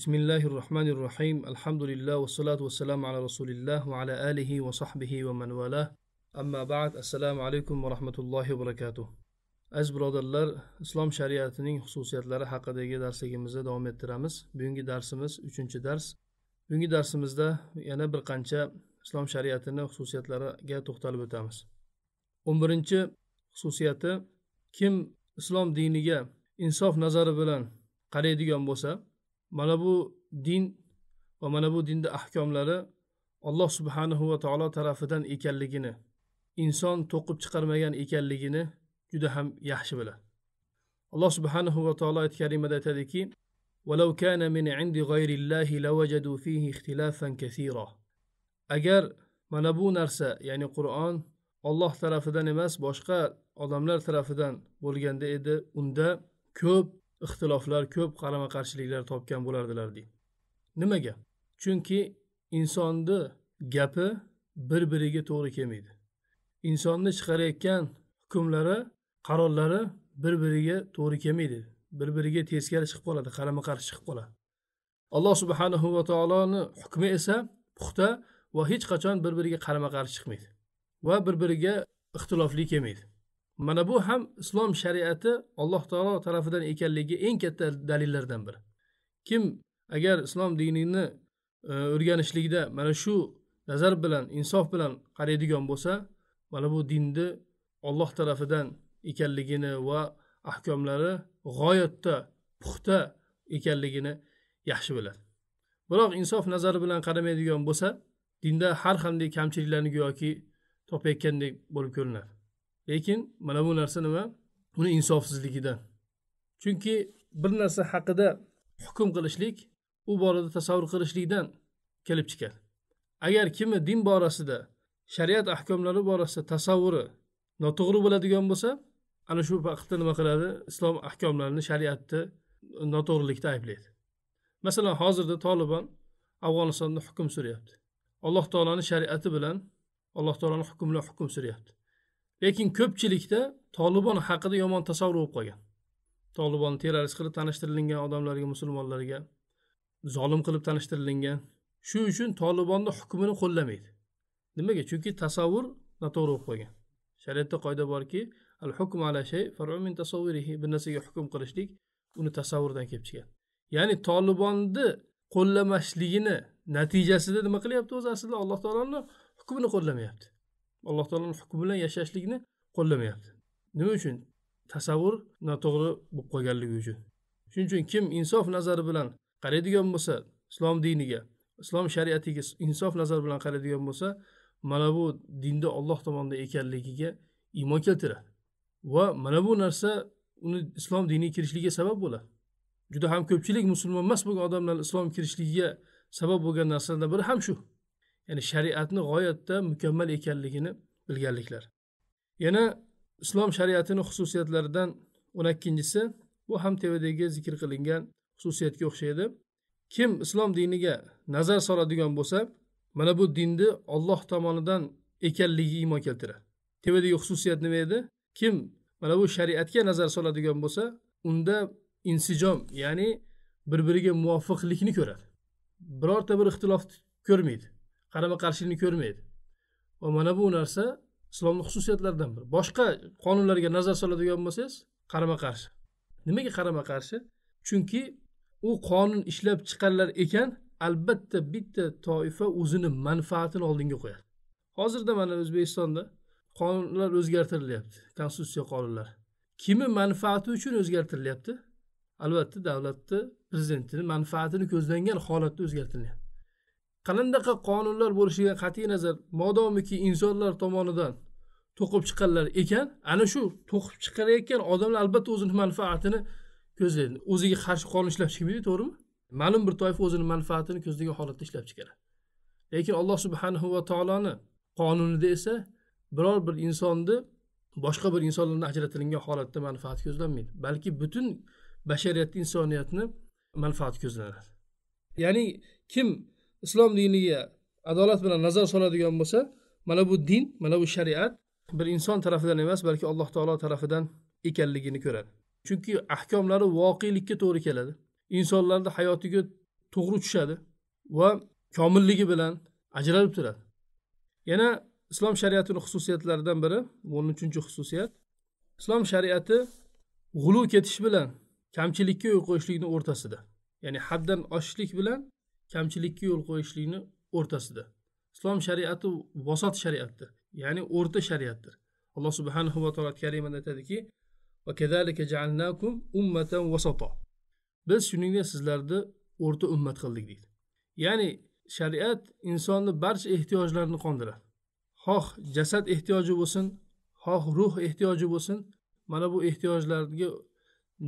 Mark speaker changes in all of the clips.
Speaker 1: بسم الله الرحمن الرحيم الحمد لله والصلاة والسلام va رسول الله وعلى آله وصحبه ومن amma ba'd assalomu alaykum va rahmatullohi va barakatuh aziz birodarlar islom shariatining xususiyatlari haqidagi darsligimizni davom ettiramiz bugungi darsimiz uchinchi dars bugungi darsimizda yana bir qancha islom shariatini xususiyatlariga to'xtalib o'tamiz o'n birinchi xususiyati kim islom diniga insof nazari bilan qaraydigan bo'lsa mana bu din va mana bu dinni ahkomlari alloh subhanahu va taolo tarafidan ekanligini inson to'qib chiqarmagan ekanligini juda ham yaxshi biladi alloh subhanahu va taolo oyati karimada aytadiki ولو كان من عند غير الله لوجدوا فيه اختلافا كثيرا agar mana bu narsa ya'ni qur'on olloh tarafidan emas boshqa odamlar tarafidan bo'lganda edi unda ko'p ixtiloflar ko'p qarama qarshiliklar topgan bo'lardilar deydi nimaga chunki insonni gapi bir biriga to'g'ri kelmaydi insonni chiqarayotgan hukmlari qarorlari bir biriga to'g'ri kelmaydi bir biriga teskari chiqib qoladi qarama qarshi chiqib qoladi alloh subhanahu va taoloni hukmi esa puxta va hech qachon bir biriga qarama qarshi chiqmaydi va bir biriga ixtilofli kelmaydi mana bu ham islom shariati alloh taolo tarafidan ekanligiga eng katta dalillardan biri kim agar islom dinini e, o'rganishlikda mana shu nazar bilan insof bilan qaraydigan bo'lsa mana bu dinni olloh tarafidan ekanligini va ahkomlari g'oyatda puxta ekanligini yaxshi biladi biroq insof nazari bilan qaramaydigan bo'lsa dinda har qanday kamchiliklarni go'yoki topayotgandek bo'lib ko'rinadi lekin mana bu narsa nima uni insofsizligidan chunki bir narsa haqida hukm qilishlik u borada tasavvur qilishlikdan kelib chiqadi agar kimni din borasida shariat ahkomlari borasida tasavvuri noto'g'ri bo'ladigan bo'lsa ana shu vaqtda nima qiladi islom ahkomlarini shariatni noto'g'rilikda ayblaydi masalan hozirda tolibon afg'onistonda hukm suryapti alloh taoloni shariati bilan alloh taoloni hukmi bilan hukm suryapti lekin ko'pchilikda tolibon haqida yomon tasavvur bo'lib qolgan tolibon terrorist qilib tanishtirilgan odamlarga musulmonlarga zolim qilib tanishtirilgan shu uchun tolibonni hukmini qo'llamaydi nimaga chunki tasavvur noto'g'ri bo'lib qolgan shariatda qoida borki al hukm ala shay min tasavvurihi bir narsaga hukm qilishlik uni tasavvuridan kelib chiqadi ya'ni tolibonni qo'llamasligini natijasida nima qilyapti o'zi aslida alloh taoloni hukmini qo'llamayapti alloh taoloni hukmi bilan yashashlikni qo'llamayapti nima uchun tasavvur noto'g'ri bo'lib qolganligi uchun shuning uchun kim insof nazari bilan qaraydigan bo'lsa islom diniga islom shariatiga insof nazari bilan qaraydigan bo'lsa mana bu dinda olloh tomonidan ekanligiga iymon keltiradi va mana bu narsa uni islom diniga kirishligiga sabab bo'ladi juda ham ko'pchilik musulmon emas bo'lgan odamlar islom kirishligiga sabab bo'lgan narsalardan biri ham shu ya'ni shariatni g'oyatda mukammal ekanligini bilganliklar yana islom shariatini xususiyatlaridan o'n ikkinchisi bu ham tevadagi zikr qilingan xususiyatga o'xshaydi kim islom diniga nazar soladigan bo'lsa mana bu dinni olloh tomonidan ekanligiga iymon keltiradi tevadagi xususiyat nima edi kim mana bu shariatga nazar soladigan bo'lsa unda insijom ya'ni bir biriga muvofiqlikni ko'radi birorta bir ixtilofni ko'rmaydi qarama qarshilikni ko'rmaydi va mana bu narsa islomni xususiyatlaridan biri boshqa qonunlarga nazar soladigan bo'lsangiz qarama qarshi nimaga qarama qarshi chunki u qonun ishlab chiqarilar ekan albatta bitta toifa o'zini manfaatini oldinga qo'yadi hozirda mana o'zbekistonda qonunlar o'zgartirilyapti konstitutsiya qonunlari kimni manfaati uchun o'zgartirilyapti albatta davlatni prezidentini manfaatini ko'zlangan holatda o'zgartirilyapti qanaqa qonunlar bo'lishiga qat'iy nazar modomiki insonlar tomonidan to'qib chiqqanlar ekan ana shu to'qib chiqarayotgan odamlar albatta o'zini manfaatini ko'zlaydi o'ziga qarshi qonun ishlab chiqmaydi to'g'rimi ma'lum bir toifa o'zini manfaatini ko'zlagan holatda ishlab chiqaradi lekin alloh subhanahu va taoloni qonunida esa biror bir insonni boshqa bir insonlardan ajratilgan holatda manfaat ko'zlanmaydi balki butun bashariyatni insoniyatni manfaati ko'zlanadi ya'ni kim islom diniga adolat bilan nazar soladigan bo'lsa mana bu din mana bu shariat bir inson tarafidan emas balki alloh taolo tarafidan ekanligini ko'radi chunki ahkomlari voqelikka to'g'ri keladi insonlarni hayotiga to'g'ri tushadi va komilligi bilan ajralib turadi yana islom shariatini xususiyatlaridan biri o'n uchinchi xususiyat islom shariati g'ulu ketish bilan kamchilikka yo'l qo'yishlikni o'rtasida ya'ni haddan oshishlik bilan kamchilikka yo'l qo'yishlikni o'rtasida islom shariati vasot shariatdir ya'ni o'rta shariatdir alloh subhanahu va taolo kalimada aytadiki biz shuningdek sizlarni o'rta ummat qildik deydi ya'ni shariat insonni barcha ehtiyojlarini qondiradi xoh jasad ehtiyoji bo'lsin xoh ruh ehtiyoji bo'lsin mana bu ehtiyojlarga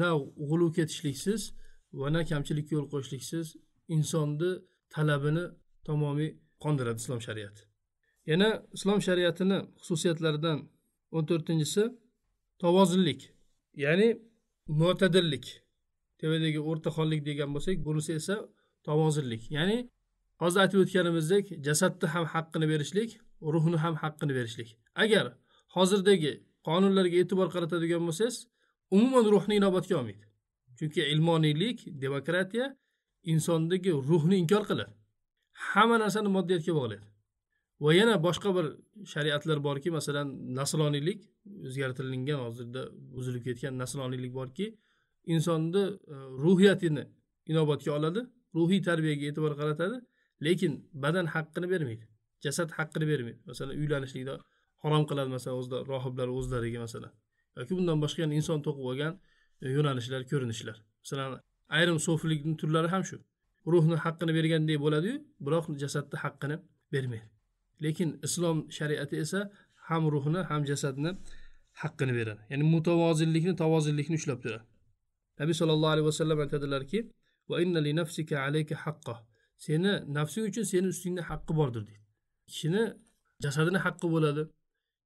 Speaker 1: na g'ulu ketishliksiz va na kamchilikka yo'l qo'yishliksiz insonni talabini tamomiy qondiradi islom shariati yana islom shariatini xususiyatlaridan o'n to'rtinchisi tavozillik ya'ni mo'tadillik tevadagi o'rtaxonlik degan bo'lsak bunisi esa tavozillik ya'ni hozir aytib o'tganimizdek jasadni ham haqqini berishlik ruhni ham haqqini berishlik agar hozirdagi qonunlarga e'tibor qaratadigan bo'lsangiz umuman ruhni inobatga olmaydi chunki ilmoniylik demokratiya insondagi ruhni inkor qilar hamma narsani moddiyatga bog'laydi va yana boshqa bir shariatlar borki masalan nasroniylik o'zgartirilgan hozirda buzilib ketgan nasroniylik borki insonni e, ruhiyatini inobatga oladi ruhiy tarbiyaga e'tibor qaratadi lekin badan haqqini bermaydi jasad haqqini bermaydi masalan uylanishlikda harom qiladi masalan o'zida rohiblar o'zlariga masalan yoki bundan boshqa inson to'qib olgan yo'nalishlar ko'rinishlar masalan ayrim so'flikni turlari ham shu ruhni haqqini bergandek bo'ladiyu biroq jasadni haqqini bermaydi lekin islom shariati esa ham ruhni ham jasadni haqqini beradi ya'ni mutavozillikni tavozillikni ushlab turadi nabiy sollallohu alayhi vasallam aytadilarki va li nafsika alayka seni nafsing uchun seni ustingda haqqi bordir deydi kishini jasadini haqqi bo'ladi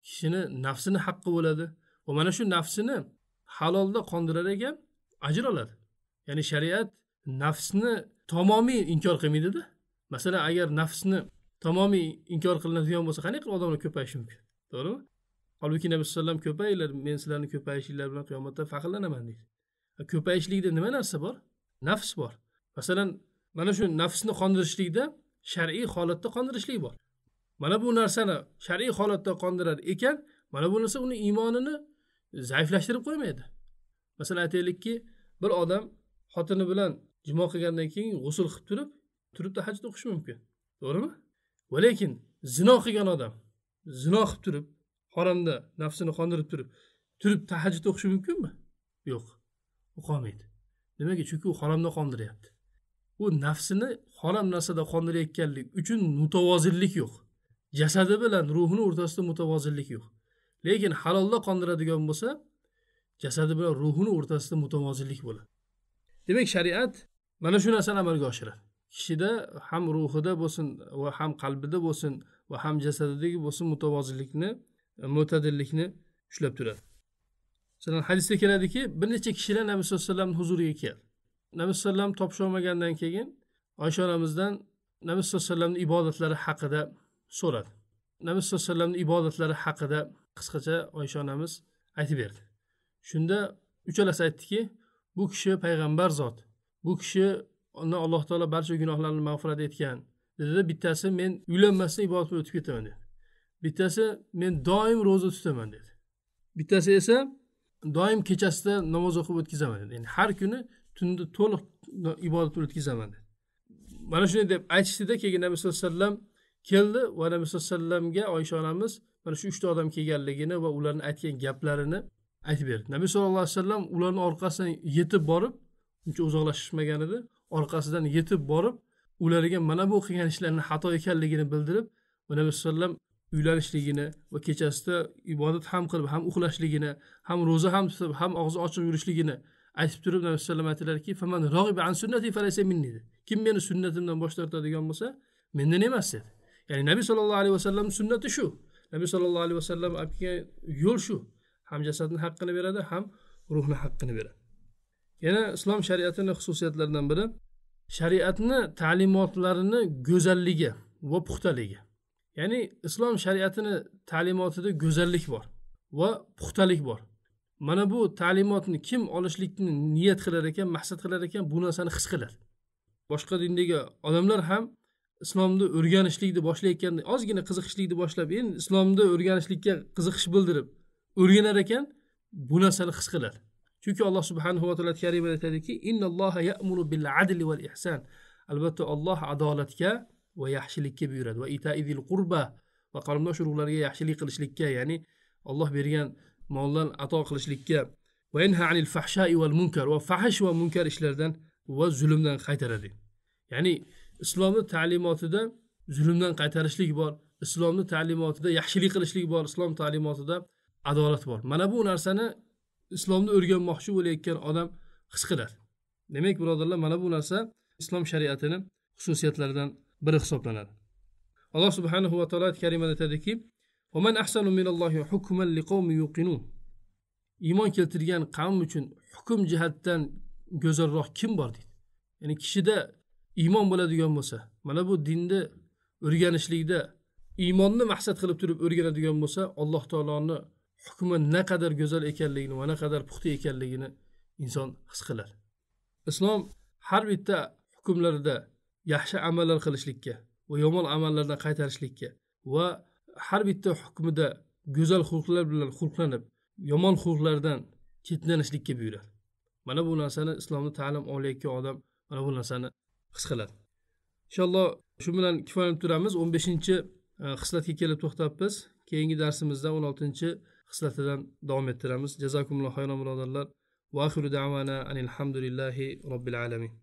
Speaker 1: kishini nafsini haqqi bo'ladi va mana shu nafsini halolda qondirar ekan ajr oladi ya'ni shariat nafsni tamomiy inkor qilmaydida masalan agar nafsni tamomiy inkor qilinadigan bo'lsa qanday qilib odamlar ko'payishi mumkin to'g'rimi holbuki nabiy alayhivasallam ko'payinglar men sizlarni ko'payishinglar bilan qiyomatda faxrlanaman deydi ko'payishlikda nima narsa bor nafs bor masalan mana shu nafsni qondirishlikda shar'iy holatda qondirishlik bor mana bu narsani shar'iy holatda qondirar ekan mana bu narsa uni iymonini zaiflashtirib qo'ymaydi masalan aytaylikki bir odam xotini bilan jumo qilgandan keyin g'usul qilib turib turibda hajni o'qishi mumkin to'g'rimi va lekin zino qilgan odam zino qilib turib haromda nafsini qondirib turib turib tahajjud o'qishi mumkinmi yo'q o'qolmaydi nimaga chunki u haromda qondiryapti u nafsini harom narsada qondirayotganlik uchun mutavozillik yo'q jasadi bilan ruhini o'rtasida mutavozillik yo'q lekin halolda qondiradigan bo'lsa jasadi bilan ruhini o'rtasida mutavozillik bo'ladi demak shariat mana shu narsani amalga oshiradi kishida ham ruhida bo'lsin va ham qalbida bo'lsin va ham jasadidagi bo'lsin mutavozillikni mo'tadillikni ushlab turadi masalan hadisda keladiki bir necha kishilar nabiy sallallohu alayhi vasallamni huzuriga keldi nabiy sallallohu alayhi vasallam topisholmagandan keyin oysha onamizdan nabiy sallallohu alayhi vasallamni ibodatlari haqida so'radi nabiy sallallohu alayhi vasallamni ibodatlari haqida qisqacha oysha onamiz aytib berdi shunda uchalasi aytdiki bu kishi payg'ambar zot bu kishini alloh taolo barcha gunohlarni mag'firat etgan dedida bittasi men uylanmasdan ibodat qilib o'tib ketaman dedi bittasi men doim ro'za tutaman dedi bittasi esa doim kechasida namoz o'qib o'tkazaman dedi ya'ni har kuni tunda to'liq ibodat o'tkazaman dedi mana shunday deb aytishdida keyin nabiy sallallohu alayhi vasallam keldi va nabiy sallallohu alayhi vasallamga oysha onamiz mana shu uchta odam kelganligini va ularni aytgan gaplarini aytib berdi nabiy sallallohu alayhi vasallam ularni orqasidan yetib borib uncha uzoqlashishmagan edi orqasidan yetib borib ularga mana bu qilgan ishlarini xato ekanligini bildirib va nabiy vasallam uylanishligini va kechasida ibodat ham qilib ham uxlashligini ham ro'za ham tutib ham og'zi ochib yurishligini aytib turib nabiy vasallam aytdilarki kim meni sunnatimdan bosh tortadigan bo'lsa mendan emas dedi ya'ni nabiy sallallohu alayhi vasallam sunnati shu nabiy sallallohu alayhi vasallam olib kelgan yo'l shu ham jasadni haqqini beradi ham ruhni haqqini beradi yana islom shariatini xususiyatlaridan biri shariatni ta'limotlarini go'zalligi va puxtaligi ya'ni islom shariatini ta'limotida go'zallik bor va puxtalik bor mana bu ta'limotni kim olishlikni niyat qilar ekan maqsad qilar ekan bu narsani his qiladi boshqa dindagi odamlar ham islomni o'rganishlikni boshlayotganda ozgina qiziqishlikni boshlab endi islomni o'rganishlikka qiziqish bildirib o'rganar ekan bu narsani his qiladi chunki alloh subhanava taolo karimada aytadiki innalloha ya'muru bil adli val ihson albatta alloh adolatga va yaxshilikka buyuradi va itaidil qurba va qarindosh urug'larga yaxshilik qilishlikka ya'ni olloh bergan moldan ato qilishlikka va inha anil fahshai val munkar va fahsh va munkar ishlardan va zulmdan qaytaradi ya'ni islomni ta'limotida zulmdan qaytarishlik bor islomni ta'limotida yaxshilik qilishlik bor islom ta'limotida adolat bor mana bu narsani islomni o'rganmoqchi bo'layotgan odam his qiladi demak birodarlar mana bu narsa islom shariatini xususiyatlaridan biri hisoblanadi alloh subhanahu va taolo karimada aytadiki iymon keltirgan qavm uchun hukm jihatdan go'zalroq kim bor deydi ya'ni kishida iymon bo'ladigan bo'lsa mana bu dinni o'rganishlikda iymonni maqsad qilib turib o'rganadigan bo'lsa alloh taoloni hukmi naqadar go'zal ekanligini va naqadar puxta ekanligini inson his qiladi islom har bitta hukmlarida yaxshi amallar qilishlikka va yomon amallardan qaytarishlikka va har bitta hukmida go'zal xulqlar bilan xulqlanib yomon xulqlardan chetlanishlikka buyuradi mana bu narsani islomni ta'lim olayotgan odam mana bu narsani his qiladi inshaalloh shu bilan kifoyalanib turamiz o'n beshinchi e, xislatga kelib to'xtabmiz keyingi darsimizda o'n oltinchi hislatidan davom ettiramiz jazakumulloh xayron birodarlar va axiru davana anil hamdulillahi robbil alamin